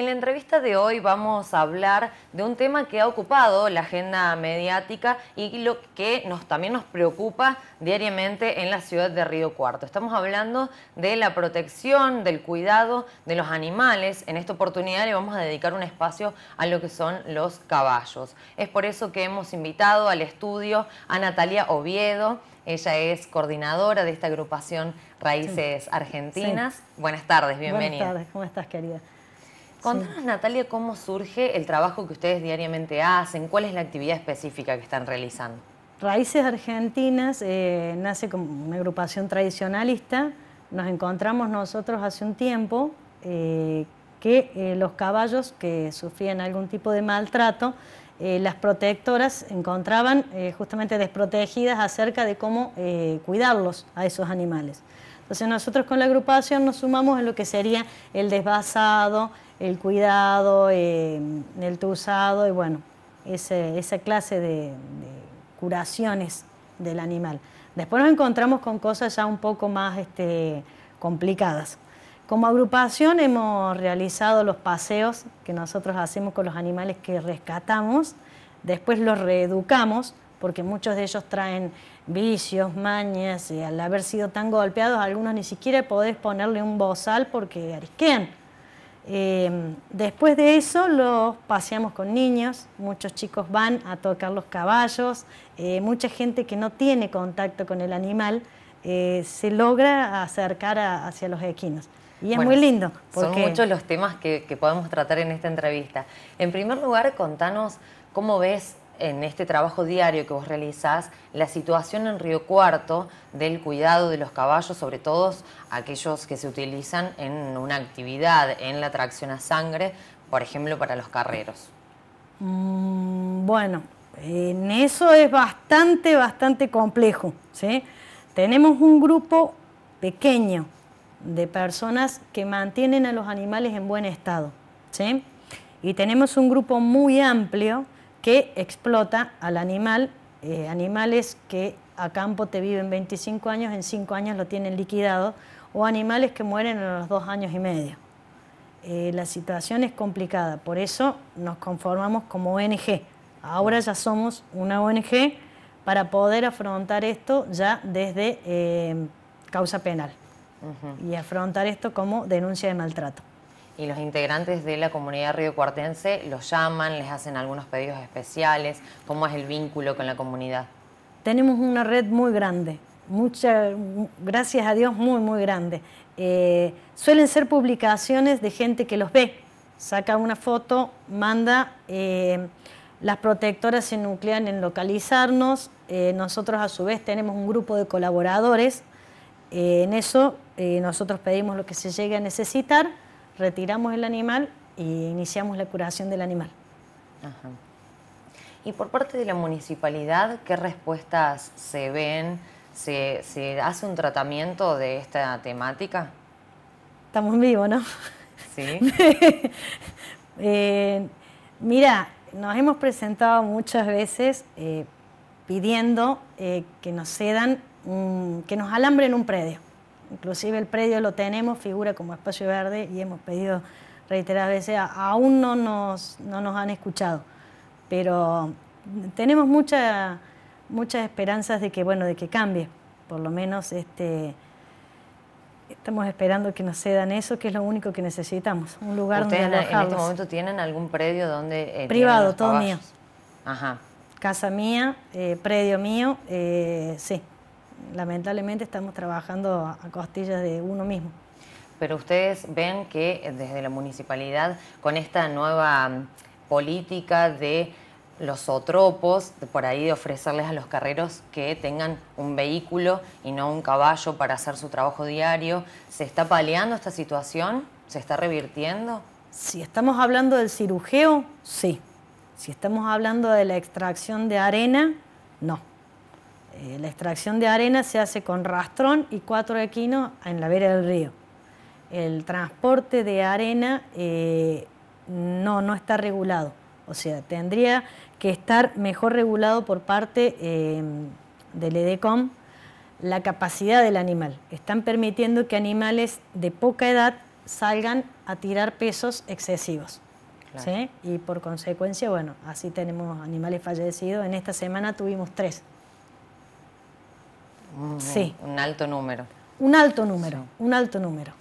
En la entrevista de hoy vamos a hablar de un tema que ha ocupado la agenda mediática y lo que también nos preocupa diariamente en la ciudad de Río Cuarto. Estamos hablando de la protección, del cuidado de los animales. En esta oportunidad le vamos a dedicar un espacio a lo que son los caballos. Es por eso que hemos invitado al estudio a Natalia Oviedo. Ella es coordinadora de esta agrupación Raíces Argentinas. Buenas tardes, bienvenida. Buenas tardes, ¿cómo estás querida? Contanos, Natalia, cómo surge el trabajo que ustedes diariamente hacen, cuál es la actividad específica que están realizando. Raíces Argentinas eh, nace como una agrupación tradicionalista. Nos encontramos nosotros hace un tiempo eh, que eh, los caballos que sufrían algún tipo de maltrato, las protectoras encontraban justamente desprotegidas acerca de cómo cuidarlos a esos animales. Entonces nosotros con la agrupación nos sumamos en lo que sería el desvasado el cuidado, em, el truzado y bueno, ese, esa clase de, curaciones del animal. Después nos encontramos con cosas ya un poco más este, complicadas. Como agrupación hemos realizado los paseos que nosotros hacemos con los animales que rescatamos, después los reeducamos porque muchos de ellos traen vicios, mañas, y al haber sido tan golpeados, algunos ni siquiera podés ponerle un bozal porque arisquean. Em, después de eso los paseamos con niños, muchos chicos van a tocar los caballos, eh, mucha gente que no tiene contacto con el animal eh, se logra acercar hacia los equinos. Y es muy lindo. Son muchos los temas que podemos tratar en esta entrevista. En primer lugar, contanos cómo ves en este trabajo diario que vos realizás, la situación en Río Cuarto del cuidado de los caballos, sobre todo aquellos que se utilizan en una actividad, en la tracción a sangre, por ejemplo, para los carreros. Mm, bueno, en eso es bastante, bastante complejo. Tenemos un grupo pequeño de personas que mantienen a los animales en buen estado. ¿sí? Y tenemos un grupo muy amplio que explota al animal, eh, animales que a campo te viven 25 años, en 5 años lo tienen liquidado, o animales que mueren a los 2 años y medio. Eh, la situación es complicada, por eso nos conformamos como ONG. Ahora ya somos una ONG para poder afrontar esto ya desde eh, causa penal y afrontar esto como denuncia de maltrato y los integrantes de la comunidad Cuartense los llaman, les hacen algunos pedidos especiales? ¿Cómo es el vínculo con la comunidad? Tenemos una red muy grande, muchas, gracias a Dios, muy, muy grande. Eh, suelen ser publicaciones de gente que los ve, saca una foto, manda, eh, las protectoras se nuclean en localizarnos, eh, nosotros a su vez tenemos un grupo de colaboradores, en eso nosotros pedimos lo que se llegue a necesitar retiramos el animal e iniciamos la curación del animal. Y por parte de la municipalidad, ¿qué respuestas se ven? ¿Se, hace un tratamiento de esta temática? Estamos vivos, ¿no? Sí. Eh, mira, nos hemos presentado muchas veces eh, pidiendo eh, que nos cedan, que nos alambren un predio Inclusive el predio lo tenemos, figura como espacio verde y hemos pedido reiteradas veces, aún no nos, no nos han escuchado, pero tenemos mucha, muchas esperanzas de que, bueno, de que cambie, por lo menos este, estamos esperando que nos cedan eso, que es lo único que necesitamos, un lugar donde en este momento tienen algún predio donde... Eh, Privado, todo mío. Casa mía, eh, predio mío, eh, sí lamentablemente estamos trabajando a costillas de uno mismo. Pero ustedes ven que desde la municipalidad, con esta nueva mm, política de los otropos, por ahí de ofrecerles a los carreros que tengan un vehículo y no un caballo para hacer su trabajo diario. ¿Se está paliando esta situación? ¿Se está revirtiendo? Si estamos hablando del cirujeo, sí. Si estamos hablando de la extracción de arena, no. Eh, la extracción de arena se hace con rastrón y cuatro equinos en la vera del río. El transporte de arena eh, no, está regulado, o sea, tendría que estar mejor regulado por parte eh, del EDECOM la capacidad del animal. Están permitiendo que animales de poca edad salgan a tirar pesos excesivos. Y por consecuencia, bueno, así tenemos animales fallecidos. En esta semana tuvimos tres sí. un alto número. Un alto número, un alto número.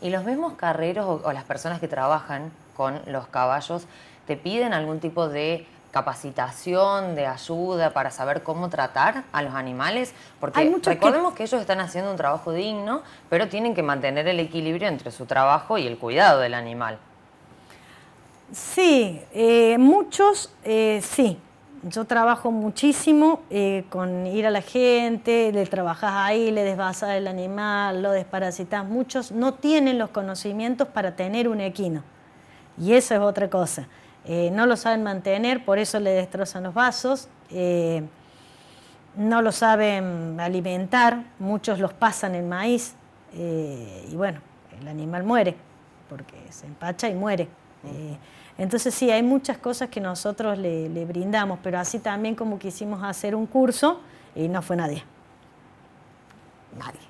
¿Y los mismos carreros o, las personas que trabajan con los caballos te piden algún tipo de capacitación, de ayuda para saber cómo tratar a los animales? Porque recordemos que... que... ellos están haciendo un trabajo digno, pero tienen que mantener el equilibrio entre su trabajo y el cuidado del animal. Sí, eh, muchos eh, sí, yo trabajo muchísimo eh, con ir a la gente, le trabajas ahí, le desvasas el animal, lo desparasitas. Muchos no tienen los conocimientos para tener un equino. Y eso es otra cosa. Eh, no lo saben mantener, por eso le destrozan los vasos. Eh, no lo saben alimentar, muchos los pasan en maíz y bueno, el animal muere porque se empacha y muere. Mm. Eh, entonces sí, hay muchas cosas que nosotros le, brindamos, pero así también como quisimos hacer un curso y no fue nadie. Nadie.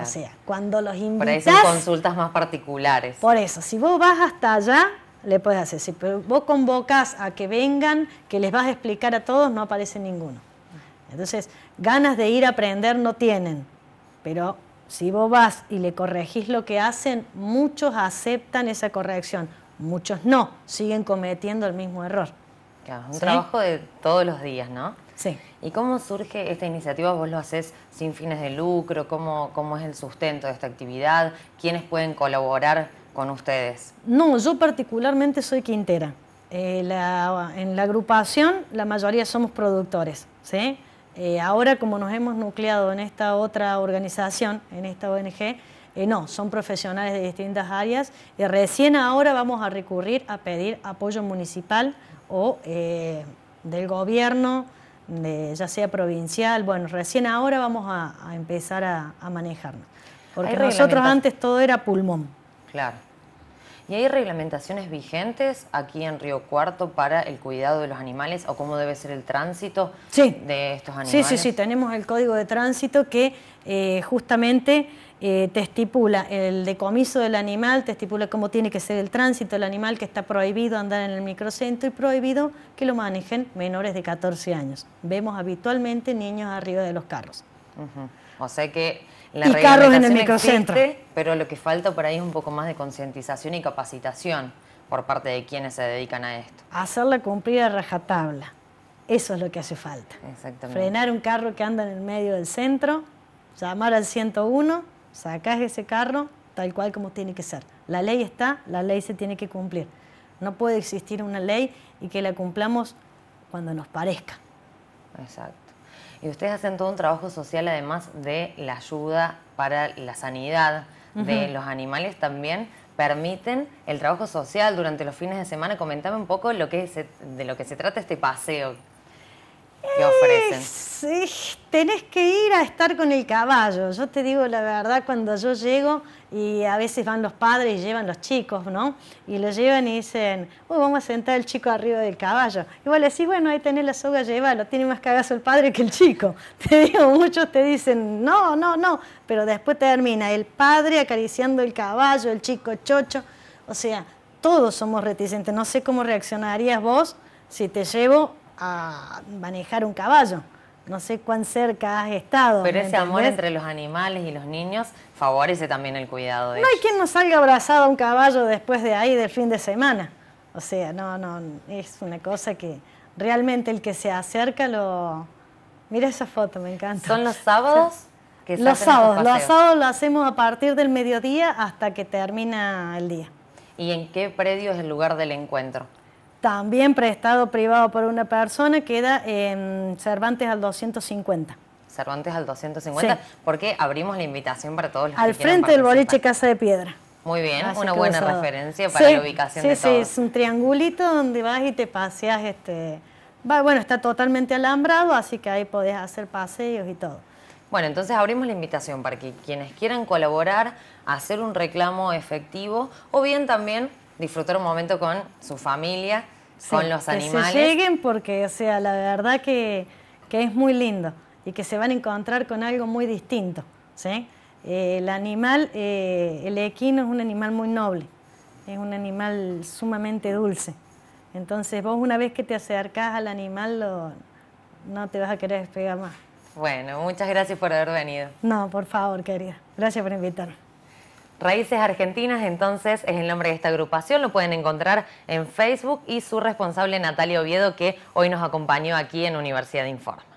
O sea, cuando los invitas... Por consultas más particulares. Por eso, si vos vas hasta allá, le puedes hacer. Si vos convocas a que vengan, que les vas a explicar a todos, no aparece ninguno. Entonces, ganas de ir a aprender no tienen, pero si vos vas y le corregís lo que hacen, muchos aceptan esa corrección muchos no, siguen cometiendo el mismo error. un trabajo de todos los días, ¿no? Sí. ¿Y cómo surge esta iniciativa? ¿Vos lo haces sin fines de lucro? ¿Cómo, es el sustento de esta actividad? ¿Quiénes pueden colaborar con ustedes? No, yo particularmente soy quintera. Eh, en la agrupación la mayoría somos productores, ¿sí? Eh, ahora como nos hemos nucleado en esta otra organización, en esta ONG, eh, no, son profesionales de distintas áreas y recién ahora vamos a recurrir a pedir apoyo municipal o eh, del gobierno, ya sea provincial. Bueno, recién ahora vamos a, empezar a manejarnos. Porque nosotros antes todo era pulmón. Claro. ¿Y hay reglamentaciones vigentes aquí en Río Cuarto para el cuidado de los animales o cómo debe ser el tránsito de estos animales? Sí, sí, sí, tenemos el código de tránsito que eh, justamente eh, te estipula el decomiso del animal, te estipula cómo tiene que ser el tránsito del animal, que está prohibido andar en el microcentro y prohibido que lo manejen menores de 14 años. Vemos habitualmente niños arriba de los carros. O sea que la y en el Existe, pero lo que falta por ahí es un poco más de concientización y capacitación por parte de quienes se dedican a esto. Hacerla cumplir a rajatabla. Eso es lo que hace falta. Exactamente. Frenar un carro que anda en el medio del centro, llamar al 101, sacas ese carro tal cual como tiene que ser. La ley está, la ley se tiene que cumplir. No puede existir una ley y que la cumplamos cuando nos parezca. Exacto. Y ustedes hacen todo un trabajo social además de la ayuda para la sanidad de los animales también permiten el trabajo social durante los fines de semana. Comentame un poco lo que de lo que se trata este paseo que ofrecen. tenés que ir a estar con el caballo. Yo te digo la verdad, cuando yo llego y a veces van los padres y llevan los chicos, ¿no? Y lo llevan y dicen, uy, vamos a sentar el chico arriba del caballo. igual le decís, bueno, ahí tenés la soga, llévalo, tiene más cagazo el padre que el chico. Te digo, muchos te dicen, no, no, no, pero después termina el padre acariciando el caballo, el chico chocho. O sea, todos somos reticentes. No sé cómo reaccionarías vos si te llevo a manejar un caballo. No sé cuán cerca has estado. Pero ese amor entre los animales y los niños favorece también el cuidado de No hay quien no salga abrazado a un caballo después de ahí del fin de semana. O sea, no, no, es una cosa que realmente el que se acerca lo... Mira esa foto, me encanta. ¿Son los sábados? los sábados, los sábados lo hacemos a partir del mediodía hasta que termina el día. ¿Y en qué predio es el lugar del encuentro? también prestado privado por una persona, queda en Cervantes al 250. Cervantes al 250, porque abrimos la invitación para todos los Al frente del boliche Casa de Piedra. Muy bien, una buena referencia para la ubicación sí, de todos. Sí, es un triangulito donde vas y te paseas este, bueno, está totalmente alambrado, así que ahí podés hacer paseos y todo. Bueno, entonces abrimos la invitación para que quienes quieran colaborar, hacer un reclamo efectivo o bien también disfrutar un momento con su familia con los animales. Que se lleguen porque, o sea, la verdad que, que, es muy lindo y que se van a encontrar con algo muy distinto. ¿sí? el animal, eh, el equino es un animal muy noble, es un animal sumamente dulce. Entonces vos una vez que te acercás al animal no te vas a querer despegar más. Bueno, muchas gracias por haber venido. No, por favor, querida. Gracias por invitarme. Raíces Argentinas, entonces, es el nombre de esta agrupación. Lo pueden encontrar en Facebook y su responsable Natalia Oviedo, que hoy nos acompañó aquí en Universidad de Informe.